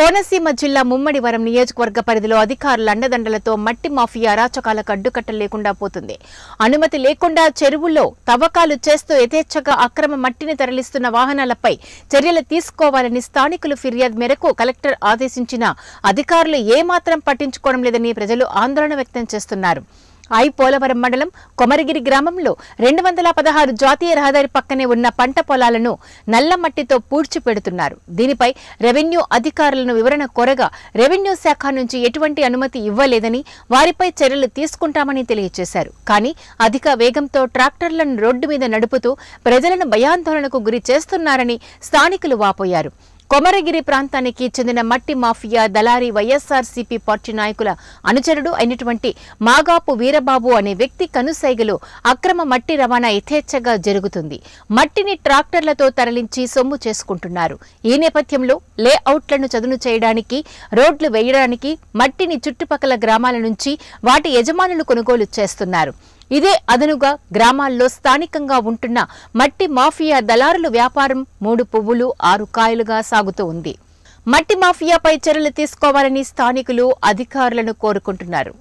కోనసీమ జిల్లా ముమ్మడివరం నియోజకవర్గ పరిధిలో అధికారుల అండదండలతో మట్టి మాఫియా అరాచకాలకు అడ్డుకట్ట లేకుండా పోతుంది అనుమతి లేకుండా చెరువుల్లో తవ్వకాలు చేస్తూ యథేచ్ఛగా అక్రమ మట్టిని తరలిస్తున్న వాహనాలపై చర్యలు తీసుకోవాలని స్థానికులు ఫిర్యాదు మేరకు కలెక్టర్ ఆదేశించిన అధికారులు ఏమాత్రం పట్టించుకోవడం లేదని ప్రజలు ఆందోళన వ్యక్తం చేస్తున్నారు ఐ పోలవరం మండలం కొమరగిరి గ్రామంలో రెండు వందల పదహారు జాతీయ రహదారి పక్కనే ఉన్న పంట పొలాలను నల్ల మట్టితో పూడ్చిపెడుతున్నారు దీనిపై రెవెన్యూ అధికారులను వివరణ కోరగా రెవెన్యూ శాఖ నుంచి ఎటువంటి అనుమతి ఇవ్వలేదని వారిపై చర్యలు తీసుకుంటామని తెలియజేశారు కానీ అధిక వేగంతో ట్రాక్టర్లను రోడ్డు మీద నడుపుతూ ప్రజలను భయాందోళనకు గురి చేస్తున్నారని స్థానికులు వాపోయారు కొమరగిరి ప్రాంతానికి చెందిన మట్టి మాఫియా దళారి వైఎస్ఆర్సీపీ పార్టీ నాయకుల అనుచరుడు అయినటువంటి మాగాపు వీరబాబు అనే వ్యక్తి కనుసైగలు అక్రమ మట్టి రవాణా యథేచ్ఛగా జరుగుతుంది మట్టిని ట్రాక్టర్లతో తరలించి సొమ్ము చేసుకుంటున్నారు ఈ నేపథ్యంలో లేఅవుట్లను చదును చేయడానికి రోడ్లు వేయడానికి మట్టిని చుట్టుపక్కల గ్రామాల నుంచి వాటి యజమానులు కొనుగోలు చేస్తున్నారు ఇదే అదనుగా గ్రామాల్లో స్థానికంగా ఉంటున్న మట్టి మాఫియా దళారుల వ్యాపారం మూడు పువ్వులు ఆరు కాయలుగా సాగుతూ ఉంది మట్టి మాఫియాపై చర్యలు తీసుకోవాలని స్థానికులు అధికారులను కోరుకుంటున్నారు